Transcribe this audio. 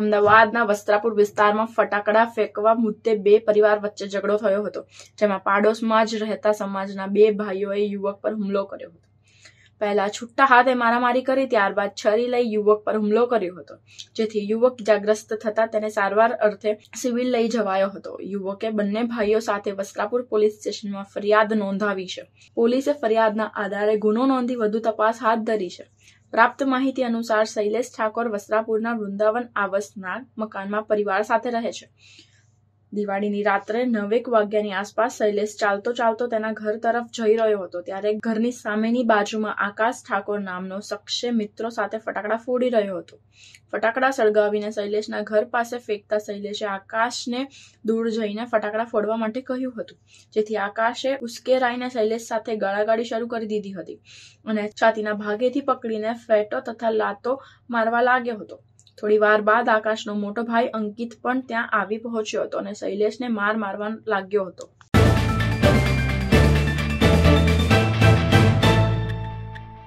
અમદાવાદના વસ્ત્રાપુર વિસ્તારમાં ફટાકડા ફેંકવા મુદ્દે બે પરિવાર વચ્ચે ઝઘડો થયો હતો જેમાં પાડોશમાં જ રહેતા સમાજના બે ભાઈઓએ યુવક પર હુમલો કર્યો હતો પહેલા છૂટા હાથે મારામારી કરી ત્યારબાદ છરી લઈ યુવક પર હુમલો કર્યો હતો જેથી યુવક ઇજાગ્રસ્ત થતા તેને સારવાર અર્થે સિવિલ લઈ જવાયો હતો યુવકે બંને ભાઈઓ સાથે વસ્ત્રાપુર પોલીસ સ્ટેશનમાં ફરિયાદ નોંધાવી છે પોલીસે ફરિયાદના આધારે ગુનો નોંધી વધુ તપાસ હાથ ધરી છે પ્રાપ્ત માહિતી અનુસાર શૈલેષ ઠાકોર વસ્ત્રાપુરના વૃંદાવન આવાસના મકાનમાં પરિવાર સાથે રહે છે દિવાળીની રાત્રે નવેક વાગ્યાની આસપાસ શૈલેષ ચાલતો ચાલતો તેના ઘર તરફ જઈ રહ્યો હતો ત્યારે ઘરની સામેની બાજુમાં આકાશ ઠાકોર નામનો શખ્સે મિત્રો સાથે ફટાકડા ફોડી રહ્યો હતો ફટાકડા સળગાવીને શૈલેષના ઘર પાસે ફેંકતા શૈલેષે આકાશને દૂર જઈને ફટાકડા ફોડવા માટે કહ્યું હતું જેથી આકાશે ઉશ્કેરાઈને શૈલેષ સાથે ગાળાગાળી શરૂ કરી દીધી હતી અને છાતીના ભાગેથી પકડીને ફેટો તથા લાતો મારવા લાગ્યો હતો થોડી વાર બાદ આકાશનો મોટો ભાઈ અંકિત પણ ત્યાં આવી પહોંચ્યો હતો અને શૈલેષને માર મારવા લાગ્યો હતો